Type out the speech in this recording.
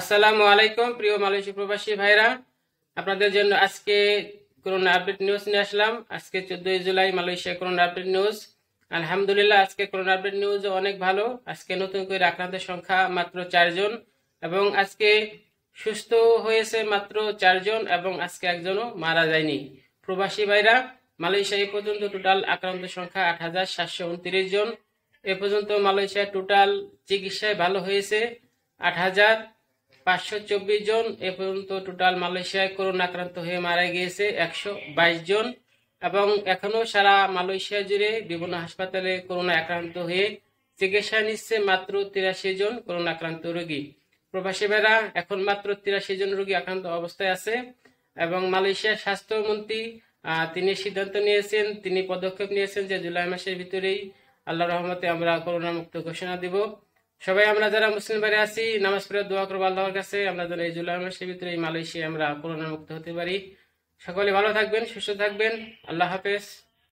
আসসালামু আলাইকুম প্রিয় মালয়েশিয়া প্রবাসী ভাইরা আপনাদের জন্য আজকে করোনা আপডেট নিউজ নিয়ে আসলাম আজকে চোদ্দই জুলাই মালয়েশিয়া করোনা আপডেট নিউজ আলহামদুলিল্লাহ আজকে করোনা আপডেট নিউজ অনেক ভালো আজকে নতুন করে আক্রান্তের সংখ্যা মাত্র চারজন এবং আজকে সুস্থ হয়েছে মাত্র চারজন এবং আজকে একজনও মারা যায়নি প্রবাসী ভাইরা মালয়েশিয়া এ পর্যন্ত টোটাল আক্রান্ত সংখ্যা আট হাজার সাতশো উনত্রিশ জন এ পর্যন্ত মালয়েশিয়া টোটাল চিকিৎসায় ভালো হয়েছে আট হাজার পাঁচশো চব্বিশ জন এ পর্যন্ত টোটাল মালয়েশিয়ায় করোনা আক্রান্ত হয়ে মারা গিয়েছে একশো বাইশ জন এবং এখনও সারা মালয়েশিয়া জুড়ে বিভিন্ন হাসপাতালে করোনা আক্রান্ত হয়ে চিকিৎসা নিচ্ছে মাত্র তিরাশি জন করোনা আক্রান্ত রোগী প্রবাসী ভাইরা এখন মাত্র তিরাশি জন রোগী আক্রান্ত অবস্থায় আছে এবং মালয়েশিয়ার স্বাস্থ্যমন্ত্রী তিনি সিদ্ধান্ত নিয়েছেন তিনি পদক্ষেপ নিয়েছেন যে জুলাই মাসের ভিতরেই আল্লাহ রহমতে আমরা করোনা মুক্ত ঘোষণা দিব সবাই আমরা যারা মুসলিম বাড়ি আছি নামাজ পড়ে দোয়া করবো আল্লাহর কাছে আমরা যেন এই জুলাই মাসের ভিতরে এই মালয়েশিয়া আমরা করোনা মুক্ত হতে পারি সকলে ভালো থাকবেন সুস্থ থাকবেন আল্লাহ হাফেজ